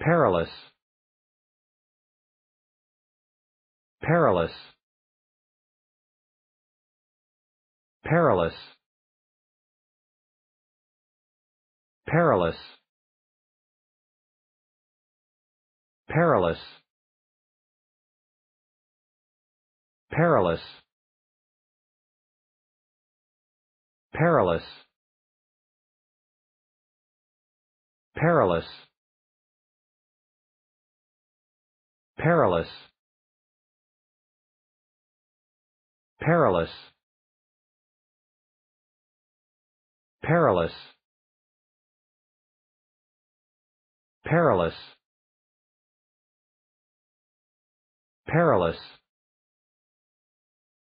perilous perilous perilous perilous perilous perilous perilous perilous Perilous. Perilous. Perilous. Perilous. Perilous.